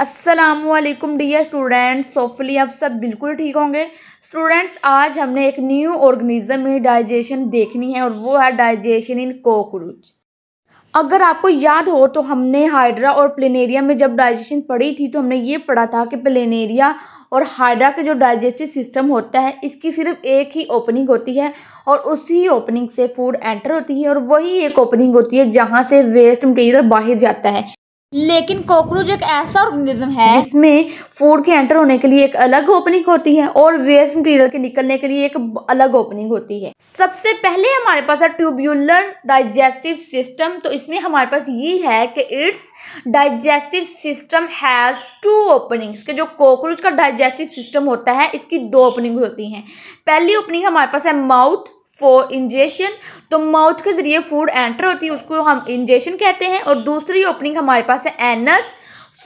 Aslam dear students सोफली आप सब बिल्कुल ठीक होंगे स्टूडेंट्स आज हमने एक न्यू ऑर्गेनिज्म में डाइजेशन देखनी है और वो है डाइजेशन इन कॉकरोच अगर आपको याद हो तो हमने हाइड्रा और प्लेनेरिया में जब डाइजेशन पढ़ी थी तो हमने ये पढ़ा था कि प्लेनेरिया और हाइड्रा का जो डाइजेस्टिव सिस्टम होता है इसकी सिर्फ एक ही ओपनिंग होती है और उसी ओपनिंग से फूड एंटर होती है और वही एक ओपनिंग होती है जहाँ से वेस्ट मटेरियल बाहर जाता है लेकिन कॉकरोच एक ऐसा ऑर्गेनिज्म है जिसमें फूड के एंटर होने के लिए एक अलग ओपनिंग होती है और वेस्ट मटेरियल के निकलने के लिए एक अलग ओपनिंग होती है सबसे पहले हमारे पास है ट्यूब्यूलर डाइजेस्टिव सिस्टम तो इसमें हमारे पास ये है कि it's digestive system has two openings के जो कॉकरोच का डाइजेस्टिव सिस्टम होता है इसकी दो ओपनिंग होती हैं पहली ओपनिंग हमारे पास है माउथ फॉर इंजेशन तो माउथ के ज़रिए फूड एंटर होती है उसको हम इंजेशन कहते हैं और दूसरी ओपनिंग हमारे पास है एनस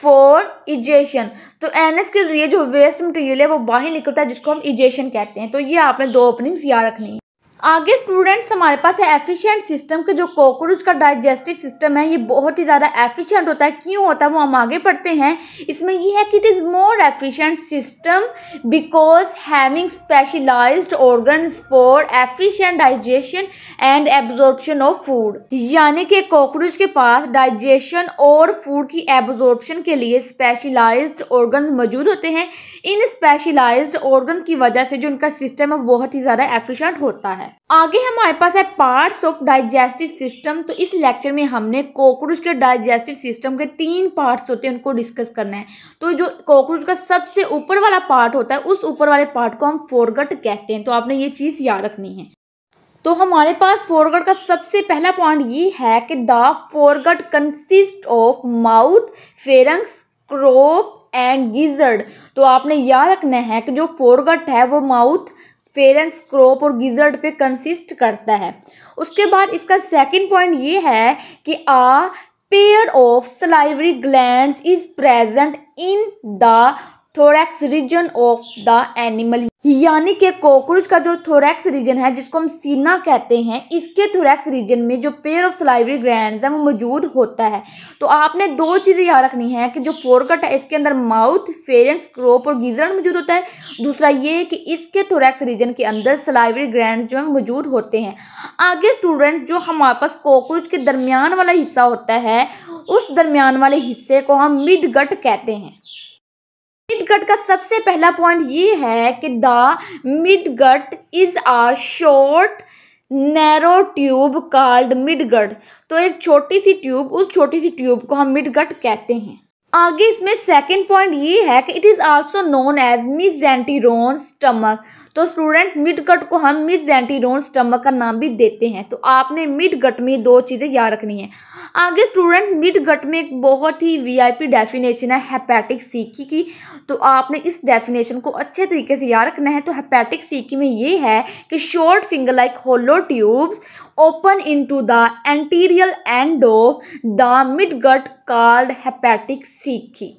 फॉर इजेशन तो एनएस के ज़रिए जो वेस्ट मटेरियल है वो बाहर निकलता है जिसको हम इजेशन कहते हैं तो ये आपने दो ओपनिंग्स याद रखनी है आगे स्टूडेंट्स हमारे पास है एफिशिएंट सिस्टम के जो कॉकरोच का डाइजेस्टिव सिस्टम है ये बहुत ही ज़्यादा एफिशिएंट होता है क्यों होता है वो हम आगे पढ़ते हैं इसमें ये है कि it is more efficient system because having specialised organs for efficient digestion and absorption of food यानी कि कॉकरोच के पास डाइजेशन और फूड की एब्जॉर्प्शन के लिए स्पेशलाइज्ड ऑर्गन मौजूद होते हैं इन स्पेशलाइज्ड ऑर्गन की वजह से जो उनका सिस्टम है बहुत ही ज़्यादा एफिशेंट होता है आगे हमारे पास है पार्ट्स ऑफ डाइजेस्टिव सिस्टम तो इस लेक्चर में हमने कॉकरोच के डाइजेस्टिव सिस्टम के तीन पार्ट्स होते हैं उनको डिस्कस करना है तो जो कॉकरोच का सबसे ऊपर वाला पार्ट होता है उस ऊपर वाले पार्ट को हम फोरगट कहते हैं तो आपने ये चीज़ याद रखनी है तो हमारे पास फोरगट का सबसे पहला पॉइंट ये है कि the foregut consist of mouth pharynx crop and gizzard तो आपने याद रखना है कि जो फोरगट है वो माउथ फेरेंस क्रॉप और गिजर्ड पे कंसिस्ट करता है उसके बाद इसका सेकंड पॉइंट ये है कि a pair of salivary gland is present in the thorax region of the animal यानी कि कॉकरोच का जो थोरैक्स रीजन है जिसको हम सीना कहते हैं इसके थोरैक्स रीजन में जो पेयर ऑफ सलाइवरी ग्रैंड है वो मौजूद होता है तो आपने दो चीज़ें याद रखनी है कि जो फोरकट है इसके अंदर माउथ फेरेंस क्रोप और गीजरन मौजूद होता है दूसरा ये कि इसके थोरैक्स रीजन के अंदर सलाइवरी ग्रैंड जो है मौजूद होते हैं आगे स्टूडेंट्स जो हमारे पास कॉकरोच के दरमियान वाला हिस्सा होता है उस दरमियान वाले हिस्से को हम मिड गट कहते हैं मिडगट का सबसे पहला पॉइंट ये है कि the midgut is a short narrow tube called midgut तो एक छोटी सी ट्यूब उस छोटी सी ट्यूब को हम मिडगट कहते हैं आगे इसमें सेकंड पॉइंट ये है कि it is also known as mesenteron stomach तो स्टूडेंट्स मिड गट को हम मिस जेंटीरोन स्टमक का नाम भी देते हैं तो आपने मिड गट में दो चीज़ें याद रखनी है आगे स्टूडेंट मिड गट में एक बहुत ही वीआईपी डेफिनेशन है हेपेटिक सीकी की तो आपने इस डेफिनेशन को अच्छे तरीके से याद रखना है तो हेपेटिक सीकी में ये है कि short finger like hollow tubes open into the anterior end of the midgut called hepatic caeca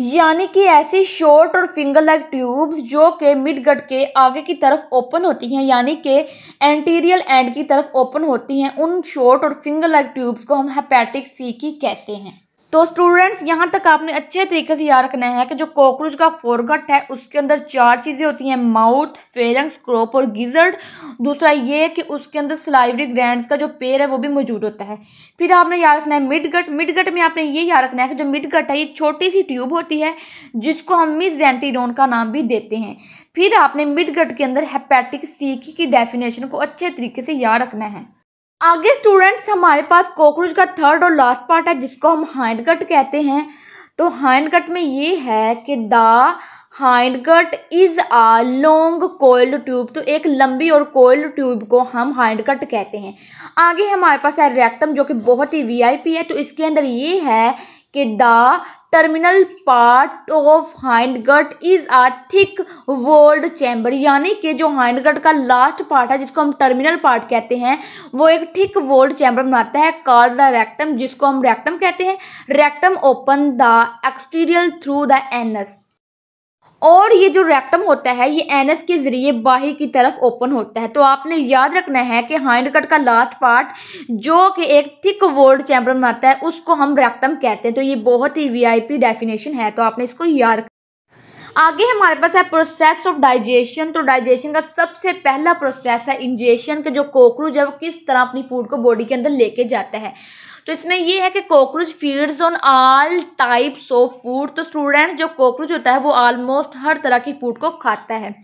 यानी कि ऐसी शॉर्ट और फिंगर लाइक ट्यूब्स जो कि मिडगट के आगे की तरफ ओपन होती हैं यानी कि एंटीरियल एंड की तरफ ओपन होती हैं उन शॉर्ट और फिंगर लाइक ट्यूब्स को हम हेपेटिक सी की कहते हैं तो स्टूडेंट्स यहाँ तक आपने अच्छे तरीके से याद रखना है कि जो कॉकरोच का फोरगट है उसके अंदर चार चीज़ें होती हैं माउथ फेरंग्स क्रोप और गिजर्ड दूसरा ये कि उसके अंदर स्लाइवरी ग्रैंड का जो पेड़ है वो भी मौजूद होता है फिर आपने याद रखना है मिडगट मिडगट में आपने ये याद रखना है कि जो मिडगट है ये छोटी सी ट्यूब होती है जिसको हम मिस जेंटीरोन का नाम भी देते हैं फिर आपने मिडगट के अंदर हेपेटिक सीखी की डेफिनेशन को अच्छे तरीके से याद रखना है आगे स्टूडेंट्स हमारे पास कॉकरोच का थर्ड और लास्ट पार्ट है जिसको हम हाइंड कट कहते हैं तो हाइंड कट में ये है कि the hindgut is a long coiled tube तो एक लंबी और कोल्ड ट्यूब को हम हाइंड कट कहते हैं आगे हमारे पास है रेक्टम जो कि बहुत ही वीआईपी है तो इसके अंदर ये है कि the terminal part of hindgut is a thick walled chamber यानी कि जो हाइंड गट का लास्ट पार्ट है जिसको हम टर्मिनल पार्ट कहते हैं वो एक थिक वोल्ड चैम्बर बनाता है कॉल द रेक्टम जिसको हम रेक्टम कहते हैं rectum open the exterior through the anus और ये जो रेक्टम होता है ये एनस के ज़रिए बाहर की तरफ ओपन होता है तो आपने याद रखना है कि हाइंड कट का लास्ट पार्ट जो कि एक थिक वोल्ड चैम्बर बनाता है उसको हम रेक्टम कहते हैं तो ये बहुत ही वीआईपी डेफिनेशन है तो आपने इसको याद आगे हमारे पास है प्रोसेस ऑफ डाइजेशन तो डाइजेशन का सबसे पहला प्रोसेस है इंजेशन का जो कोकरू जब किस तरह अपनी फूड को बॉडी के अंदर लेके जाता है तो इसमें ये है कि cockroach feeds on all types of food तो स्टूडेंट जो कॉकरोच होता है वो ऑलमोस्ट हर तरह की फूड को खाता है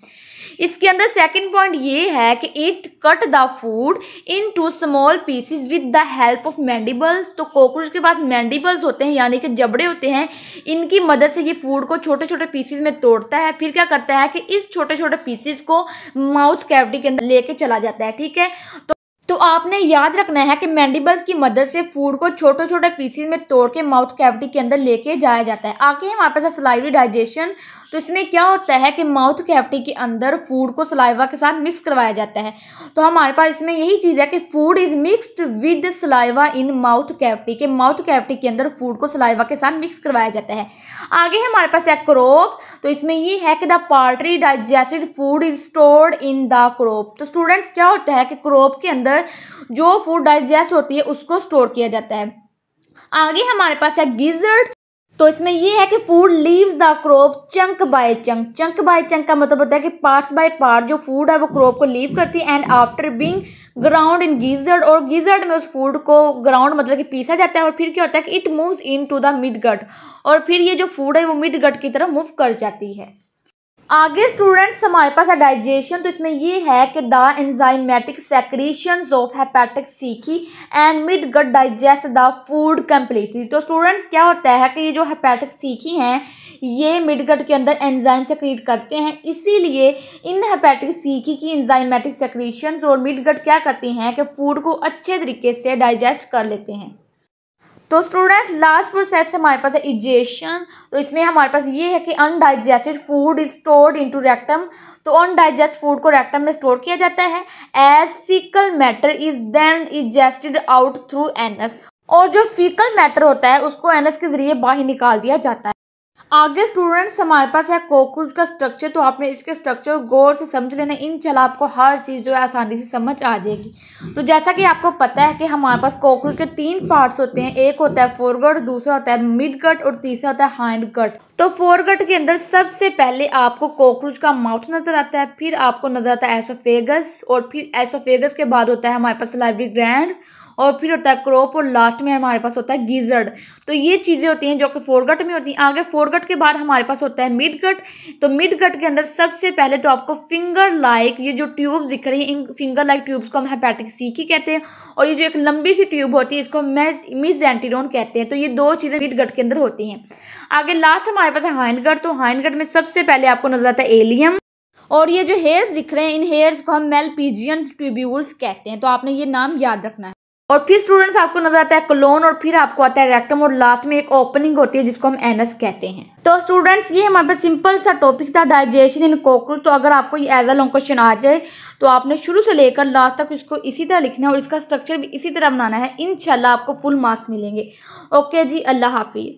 इसके अंदर सेकंड पॉइंट ये है कि it cut the food into small pieces with the help of mandibles तो कॉकरोच के पास मैंडिबल्स होते हैं यानी कि जबड़े होते हैं इनकी मदद से ये फूड को छोटे छोटे पीसीज में तोड़ता है फिर क्या करता है कि इस छोटे छोटे पीसीज को माउथ कैविटी के अंदर लेके चला जाता है ठीक है तो तो आपने याद रखना है कि मैंडिबल्स की मदद से फूड को छोटे छोटे पीसीज में तोड़ के माउथ कैविटी के अंदर लेके जाया जाता है आगे हमारे पास सलाइवरी डाइजेशन तो इसमें क्या होता है कि माउथ कैविटी के अंदर फूड को सलाइवा के साथ मिक्स करवाया जाता है तो हमारे पास इसमें यही चीज़ है कि food is mixed with saliva in mouth cavity के माउथ कैविटी के अंदर फूड को सलाइवा के साथ मिक्स करवाया जाता है आगे हमारे पास है क्रोप तो इसमें ये है कि the partially digested food is stored in the crop तो स्टूडेंट्स क्या होता है कि क्रोप के अंदर अंदर जो फूड डाइजेस्ट होती है उसको स्टोर किया जाता है आगे हमारे पास है गिजर्ड तो इसमें ये है कि food leaves the crop chunk by chunk chunk by chunk का मतलब होता है कि पार्ट्स बाय पार्ट जो फूड है वो क्रॉप को लीव करती है and after being ground in gizzard और गीजर्ड में उस फूड को ग्राउंड मतलब कि पीसा जाता है और फिर क्या होता है कि it moves into the midgut और फिर ये जो फूड है वो मिड गट की तरफ मूव कर जाती है आगे स्टूडेंट्स हमारे पास है डाइजेशन तो इसमें ये है कि the enzymatic secretion of hepatic caeca and midgut digest the food completely तो स्टूडेंट्स क्या होता है कि ये जो हेपेटिक सीखी हैं ये मिड गट के अंदर एंजाइम सेक्रीट करते हैं इसीलिए इन हेपेटिक सीखी की एंजाइमेटिक सेक्रीशन और मिड गट क्या करती हैं कि फूड को अच्छे तरीके से डाइजेस्ट कर लेते हैं तो स्टूडेंट्स लास्ट प्रोसेस हमारे पास है इजेशन तो इसमें हमारे पास ये है कि undigested food is stored into rectum तो अनडाइजेस्ट फूड को रेक्टम में स्टोर किया जाता है as faecal matter is then egested out through anus और जो फीकल मैटर होता है उसको एनएस के जरिए बाहर निकाल दिया जाता है आगे स्टूडेंट्स हमारे पास है कॉकरोच का स्ट्रक्चर तो आपने इसके स्ट्रक्चर गौर से समझ लेना इन चला आपको हर चीज़ जो है आसानी से समझ आ जाएगी तो जैसा कि आपको पता है कि हमारे पास कॉकरोच के तीन पार्ट्स होते हैं एक होता है फोरगट दूसरा होता है मिड गट और तीसरा होता है हाइंड गट तो फोरगट के अंदर सबसे पहले आपको कॉकरोच का माउथ नजर आता है फिर आपको नजर आता है एसोफेगस और फिर एसोफेगस के बाद होता है हमारे पास लाइब्री ग्रैंड और फिर होता है क्रोप और लास्ट में हमारे पास होता है गीजर्ड तो ये चीज़ें होती हैं जो कि फोरगट में होती हैं आगे फोरगट के बाद हमारे पास होता है मिड गट तो मिड गट के अंदर सबसे पहले तो आपको फिंगर लाइक ये जो ट्यूब दिख रही है इन फिंगर लाइक ट्यूब्स को हम हेपैटिक सी की कहते हैं और ये जो एक लंबी सी ट्यूब होती है इसको मेज मिज एंटीरोन कहते हैं तो ये दो चीज़ें मिड गट के अंदर होती हैं आगे लास्ट हमारे पास है हाइनगढ़ तो हाइनगढ़ में सबसे पहले आपको नजर आता है एलियम और ये जो हेयर्स दिख रहे हैं इन हेयर्स को हम मेलपीजियन ट्यूब्यूल्स कहते हैं तो आपने ये नाम याद रखना है और फिर स्टूडेंट्स आपको नजर आता है कलोन और फिर आपको आता है रेक्टम और लास्ट में एक ओपनिंग होती है जिसको हम एनस कहते हैं तो स्टूडेंट्स ये हमारे पास सिंपल सा टॉपिक था डाइजेशन इन कॉकरोच तो अगर आपको ये एज अ लॉन्ग क्वेश्चन आ जाए तो आपने शुरू से लेकर लास्ट तक इसको इसी तरह लिखना है और इसका स्ट्रक्चर भी इसी तरह बनाना है इनशाला आपको फुल मार्क्स मिलेंगे ओके जी अल्लाह हाफिज़